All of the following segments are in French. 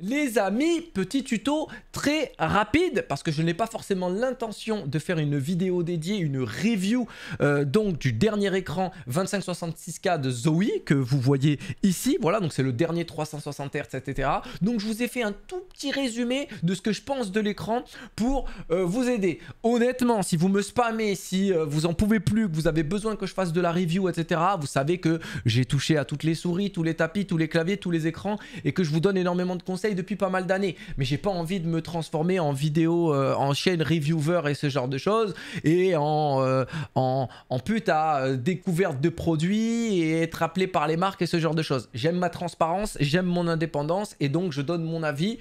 Les amis, petit tuto très rapide parce que je n'ai pas forcément l'intention de faire une vidéo dédiée, une review euh, donc du dernier écran 2566K de Zoe que vous voyez ici. Voilà, donc c'est le dernier 360 Hz, etc. Donc je vous ai fait un tout petit résumé de ce que je pense de l'écran pour euh, vous aider. Honnêtement, si vous me spammez, si euh, vous en pouvez plus, que vous avez besoin que je fasse de la review, etc. Vous savez que j'ai touché à toutes les souris, tous les tapis, tous les claviers, tous les écrans et que je vous donne énormément de conseils depuis pas mal d'années. Mais j'ai pas envie de me transformer en vidéo, euh, en chaîne reviewer et ce genre de choses, et en, euh, en, en à euh, découverte de produits et être appelé par les marques et ce genre de choses. J'aime ma transparence, j'aime mon indépendance, et donc je donne mon avis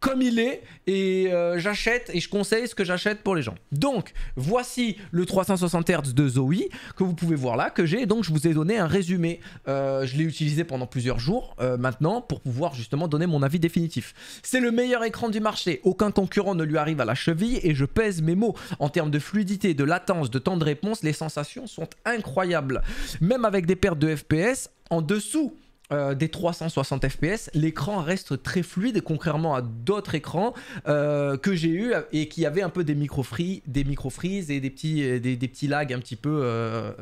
comme il est et euh, j'achète et je conseille ce que j'achète pour les gens. Donc voici le 360 Hz de Zoe que vous pouvez voir là que j'ai donc je vous ai donné un résumé. Euh, je l'ai utilisé pendant plusieurs jours euh, maintenant pour pouvoir justement donner mon avis définitif. C'est le meilleur écran du marché, aucun concurrent ne lui arrive à la cheville et je pèse mes mots. En termes de fluidité, de latence, de temps de réponse, les sensations sont incroyables. Même avec des pertes de FPS en dessous euh, des 360 fps, l'écran reste très fluide contrairement à d'autres écrans euh, que j'ai eu et qui avaient un peu des micro des micro et des petits, euh, des, petits lags un petit peu,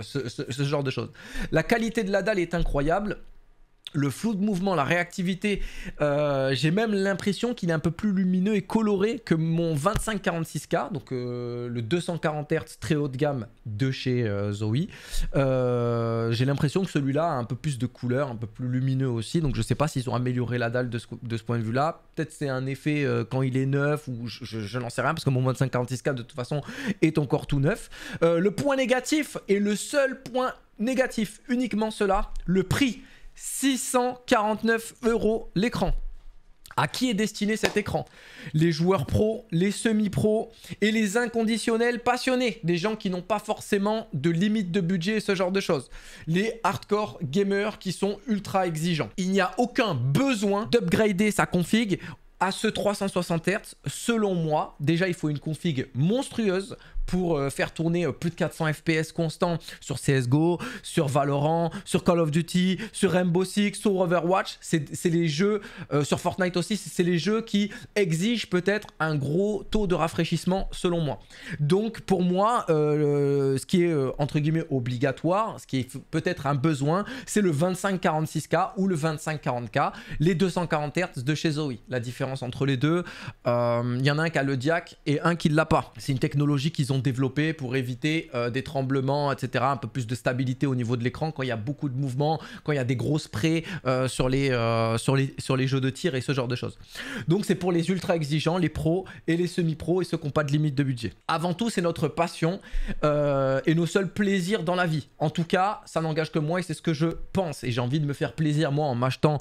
ce, genre de choses. La qualité de la dalle est incroyable le flou de mouvement, la réactivité, euh, j'ai même l'impression qu'il est un peu plus lumineux et coloré que mon 2546K, donc euh, le 240 Hz très haut de gamme de chez euh, Zoe. j'ai l'impression que celui-là a un peu plus de couleur, un peu plus lumineux aussi, donc je ne sais pas s'ils ont amélioré la dalle de ce, point de vue-là. Peut-être c'est un effet quand il est neuf, ou je, je n'en sais rien, parce que mon 2546K de toute façon est encore tout neuf. le point négatif, et le seul point négatif, uniquement cela, le prix. 649 euros l'écran. À qui est destiné cet écran Les joueurs pros, les semi-pros et les inconditionnels passionnés, des gens qui n'ont pas forcément de limite de budget et ce genre de choses. Les hardcore gamers qui sont ultra exigeants. Il n'y a aucun besoin d'upgrader sa config à ce 360 Hz, selon moi, déjà il faut une config monstrueuse pour euh, faire tourner euh, plus de 400 FPS constants sur CSGO, sur Valorant, sur Call of Duty, sur Rainbow Six, sur Overwatch. C'est les jeux, euh, sur Fortnite aussi, c'est les jeux qui exigent peut-être un gros taux de rafraîchissement selon moi. Donc pour moi, ce qui est entre guillemets obligatoire, ce qui est peut-être un besoin, c'est le 2546 k ou le 2540 k les 240 Hz de chez Zoe. La différence entre les deux, il y en a un qui a le DIAC et un qui ne l'a pas. C'est une technologie qu'ils ont sont développés pour éviter euh, des tremblements, etc. Un peu plus de stabilité au niveau de l'écran quand il y a beaucoup de mouvements, quand il y a des grosses prêts euh, sur, les, euh, sur, les, sur les jeux de tir et ce genre de choses. Donc c'est pour les ultra exigeants, les pros et les semi-pros et ceux qui n'ont pas de limite de budget. Avant tout, c'est notre passion et nos seuls plaisirs dans la vie. En tout cas, ça n'engage que moi et c'est ce que je pense. Et j'ai envie de me faire plaisir moi en m'achetant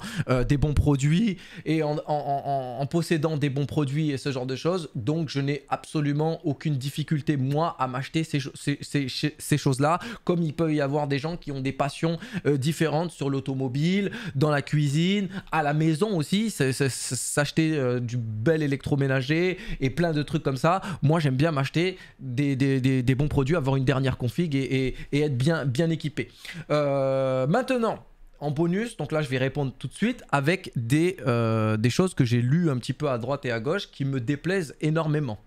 des bons produits et en, en possédant des bons produits et ce genre de choses. Donc je n'ai absolument aucune difficulté moi à m'acheter ces, choses-là, comme il peut y avoir des gens qui ont des passions euh, différentes sur l'automobile, dans la cuisine, à la maison aussi, s'acheter euh, du bel électroménager et plein de trucs comme ça. Moi, j'aime bien m'acheter des, bons produits, avoir une dernière config et, être bien, bien équipé. Euh, maintenant, en bonus, donc là je vais répondre tout de suite avec des, des choses que j'ai lues un petit peu à droite et à gauche qui me déplaisent énormément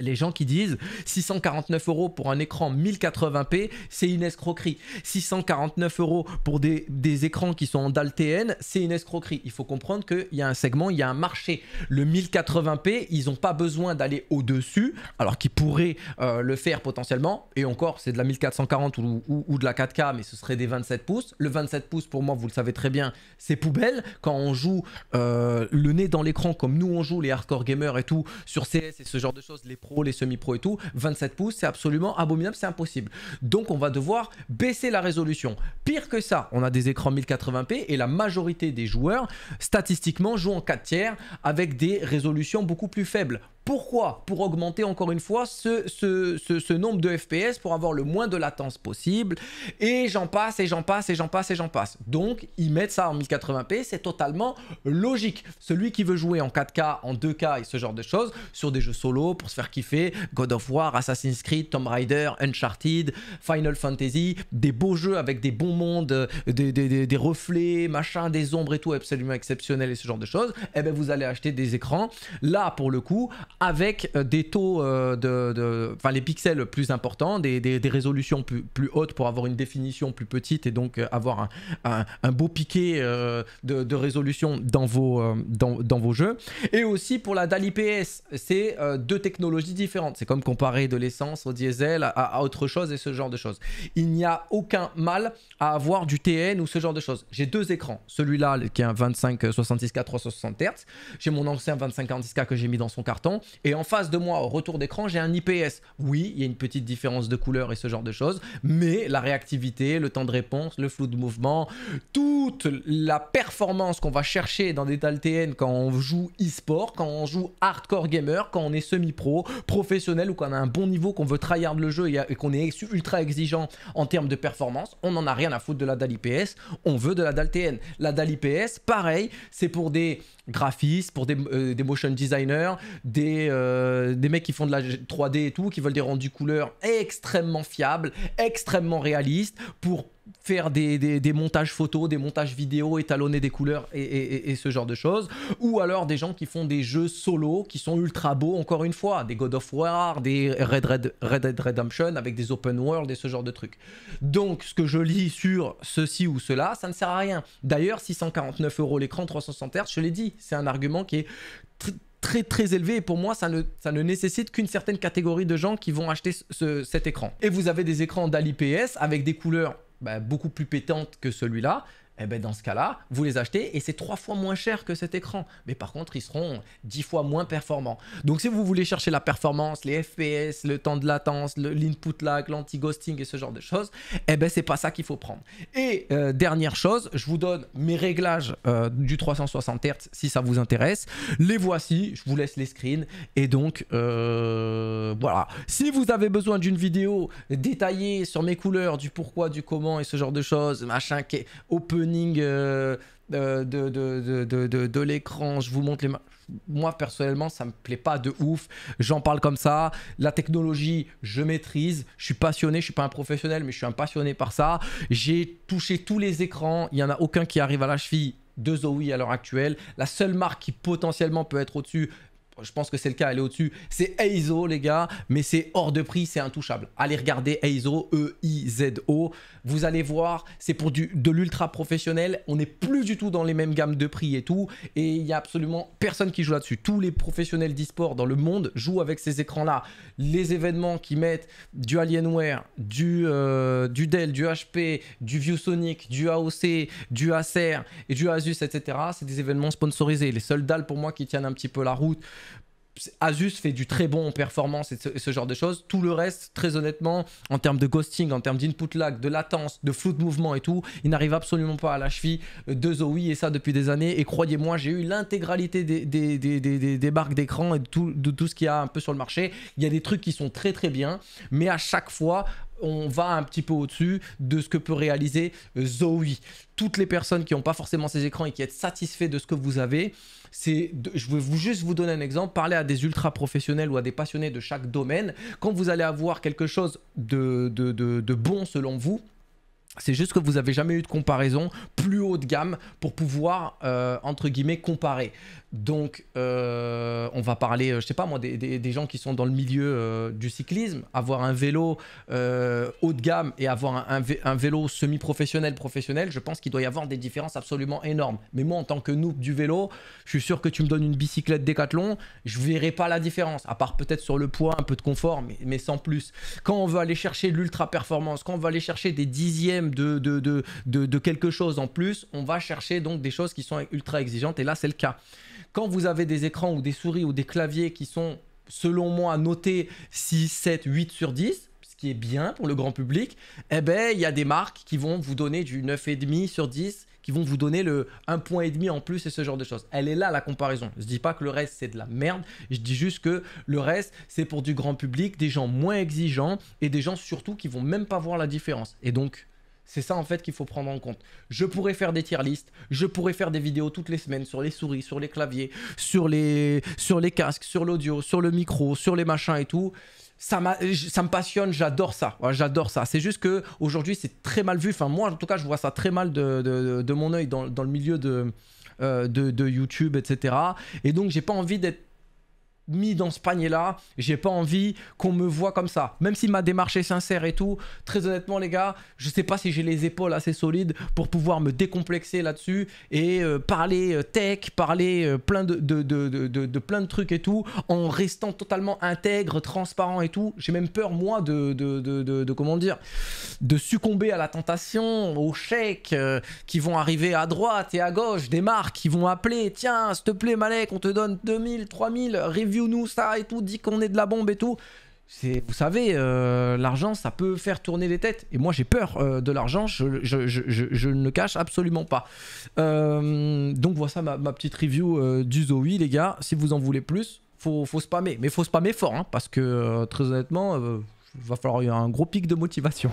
les gens qui disent 649 euros pour un écran 1080p, c'est une escroquerie. 649 euros pour des, écrans qui sont en DALTN, c'est une escroquerie. Il faut comprendre qu'il y a un segment, il y a un marché. Le 1080p, ils n'ont pas besoin d'aller au-dessus, alors qu'ils pourraient euh, le faire potentiellement. Et encore, c'est de la 1440 ou, de la 4K, mais ce serait des 27 pouces. Le 27 pouces, pour moi, vous le savez très bien, c'est poubelle. Quand on joue euh, le nez dans l'écran, comme nous on joue, les hardcore gamers et tout, sur CS et ce genre de choses, les les semi-pro et tout, 27 pouces, c'est absolument abominable, c'est impossible. Donc on va devoir baisser la résolution. Pire que ça, on a des écrans 1080p et la majorité des joueurs, statistiquement, jouent en 4 tiers avec des résolutions beaucoup plus faibles. Pourquoi Pour augmenter encore une fois ce, ce, nombre de FPS, pour avoir le moins de latence possible, et j'en passe, et j'en passe, et j'en passe, et j'en passe. Donc, ils mettent ça en 1080p, c'est totalement logique. Celui qui veut jouer en 4K, en 2K et ce genre de choses, sur des jeux solo, pour se faire kiffer, God of War, Assassin's Creed, Tomb Raider, Uncharted, Final Fantasy, des beaux jeux avec des bons mondes, euh, des, des, des, reflets, machin, des ombres et tout, absolument exceptionnel et ce genre de choses, eh bien vous allez acheter des écrans, là pour le coup, avec euh, des taux euh, de, enfin les pixels plus importants, des, des, résolutions plus, plus, hautes pour avoir une définition plus petite et donc euh, avoir un, un, beau piqué de, de, résolution dans vos, dans, dans, vos jeux. Et aussi pour la DALI PS, c'est deux technologies différentes. C'est comme comparer de l'essence au diesel à, autre chose et ce genre de choses. Il n'y a aucun mal à avoir du TN ou ce genre de choses. J'ai deux écrans, celui-là qui est un 25 k 360 Hz, j'ai mon ancien 25 k que j'ai mis dans son carton et en face de moi, au retour d'écran, j'ai un IPS. Oui, il y a une petite différence de couleur et ce genre de choses, mais la réactivité, le temps de réponse, le flou de mouvement, toute la performance qu'on va chercher dans des TN quand on joue e-sport, quand on joue hardcore gamer, quand on est semi-pro, professionnel ou quand on a un bon niveau, qu'on veut tryhard le jeu et, qu'on est ultra exigeant en termes de performance, on n'en a rien à foutre de la dalle IPS, on veut de la dalle TN. La dalle IPS, pareil, c'est pour des graphistes, pour des euh, motion designers, des euh, des, mecs qui font de la 3D et tout, qui veulent des rendus couleurs extrêmement fiables, extrêmement réalistes pour faire des, montages photos, des montages vidéo, étalonner des couleurs et, ce genre de choses. Ou alors des gens qui font des jeux solo qui sont ultra beaux, encore une fois, des God of War, des Red, Red, Red Redemption avec des open world et ce genre de trucs. Donc ce que je lis sur ceci ou cela, ça ne sert à rien. D'ailleurs, 649 euros l'écran, 360 Hz, je l'ai dit, c'est un argument qui est très très élevé et pour moi ça ne, nécessite qu'une certaine catégorie de gens qui vont acheter cet écran. Et vous avez des écrans d'AliPS avec des couleurs bah, beaucoup plus pétantes que celui-là, eh ben, dans ce cas-là, vous les achetez et c'est trois fois moins cher que cet écran. Mais par contre, ils seront dix fois moins performants. Donc si vous voulez chercher la performance, les FPS, le temps de latence, l'input lag, l'anti-ghosting et ce genre de choses, eh ben c'est pas ça qu'il faut prendre. Et euh, dernière chose, je vous donne mes réglages euh, du 360 Hz si ça vous intéresse. Les voici, je vous laisse les screens et donc euh, voilà. Si vous avez besoin d'une vidéo détaillée sur mes couleurs, du pourquoi, du comment et ce genre de choses, machin, qui est open euh, euh, de, l'écran, je vous montre les mains. Moi personnellement, ça me plaît pas de ouf. J'en parle comme ça. La technologie, je maîtrise. Je suis passionné. Je suis pas un professionnel, mais je suis un passionné par ça. J'ai touché tous les écrans. Il y en a aucun qui arrive à la cheville de Zoe à l'heure actuelle. La seule marque qui potentiellement peut être au-dessus, je pense que c'est le cas, elle est au-dessus. C'est Eizo, les gars, mais c'est hors de prix, c'est intouchable. Allez regarder Eizo, E-I-Z-O. Vous allez voir, c'est pour du, de l'ultra professionnel. On n'est plus du tout dans les mêmes gammes de prix et tout. Et il n'y a absolument personne qui joue là-dessus. Tous les professionnels d'e-sport dans le monde jouent avec ces écrans-là. Les événements qui mettent du Alienware, du, euh, du Dell, du HP, du ViewSonic, du AOC, du Acer et du Asus, etc. C'est des événements sponsorisés. Les seuls dalles pour moi qui tiennent un petit peu la route Asus fait du très bon en performance et ce, genre de choses. Tout le reste, très honnêtement, en termes de ghosting, en termes d'input lag, de latence, de flou de mouvement et tout, il n'arrive absolument pas à la cheville de Zoe et ça depuis des années. Et croyez-moi, j'ai eu l'intégralité des, des, marques d'écran et tout, de tout ce qu'il y a un peu sur le marché. Il y a des trucs qui sont très très bien, mais à chaque fois, on va un petit peu au-dessus de ce que peut réaliser euh, Zoe. Toutes les personnes qui n'ont pas forcément ces écrans et qui sont satisfaits de ce que vous avez, c'est, je vais vous juste vous donner un exemple, parler à des ultra professionnels ou à des passionnés de chaque domaine, quand vous allez avoir quelque chose de, de, bon selon vous, c'est juste que vous n'avez jamais eu de comparaison plus haut de gamme pour pouvoir, euh, entre guillemets, comparer. Donc, euh, on va parler, euh, je sais pas moi, des, gens qui sont dans le milieu euh, du cyclisme. Avoir un vélo haut de gamme et avoir un, vélo semi-professionnel, professionnel, je pense qu'il doit y avoir des différences absolument énormes. Mais moi, en tant que noob du vélo, je suis sûr que tu me donnes une bicyclette décathlon, je verrai pas la différence, à part peut-être sur le poids, un peu de confort, mais, sans plus. Quand on veut aller chercher l'ultra-performance, quand on veut aller chercher des dixièmes de, de quelque chose en plus, on va chercher donc des choses qui sont ultra exigeantes, et là, c'est le cas. Quand vous avez des écrans ou des souris ou des claviers qui sont, selon moi, notés 6, 7, 8 sur 10, ce qui est bien pour le grand public, eh ben il y a des marques qui vont vous donner du 9,5 sur 10, qui vont vous donner le 1,5 en plus et ce genre de choses. Elle est là la comparaison. Je ne dis pas que le reste c'est de la merde, je dis juste que le reste c'est pour du grand public, des gens moins exigeants et des gens surtout qui vont même pas voir la différence. Et donc c'est ça en fait qu'il faut prendre en compte. Je pourrais faire des tier lists, je pourrais faire des vidéos toutes les semaines sur les souris, sur les claviers, sur les, sur les casques, sur l'audio, sur le micro, sur les machins et tout. Ça, ça me passionne, j'adore ça. j'adore ça. C'est juste que aujourd'hui c'est très mal vu. Enfin moi en tout cas je vois ça très mal de, de, mon œil dans, le milieu de, euh, de YouTube, etc. Et donc j'ai pas envie d'être mis dans ce panier-là. J'ai pas envie qu'on me voit comme ça. Même si ma démarche est sincère et tout, très honnêtement, les gars, je sais pas si j'ai les épaules assez solides pour pouvoir me décomplexer là-dessus et euh, parler euh, tech, parler euh, plein de de, plein de trucs et tout, en restant totalement intègre, transparent et tout. J'ai même peur, moi, de, de, comment dire, de succomber à la tentation, aux chèques qui vont arriver à droite et à gauche, des marques qui vont appeler, tiens, s'il te plaît, Malek, on te donne 2000, 3000 reviews nous ça et tout, dit qu'on est de la bombe et tout. C'est, vous savez, euh, l'argent, ça peut faire tourner les têtes. Et moi, j'ai peur euh, de l'argent, je, je, je, ne le cache absolument pas. Euh, donc, voilà ma, petite review du Zoe, les gars. Si vous en voulez plus, faut, faut spammer. Mais faut spammer fort, hein, parce que très honnêtement, va falloir un gros pic de motivation.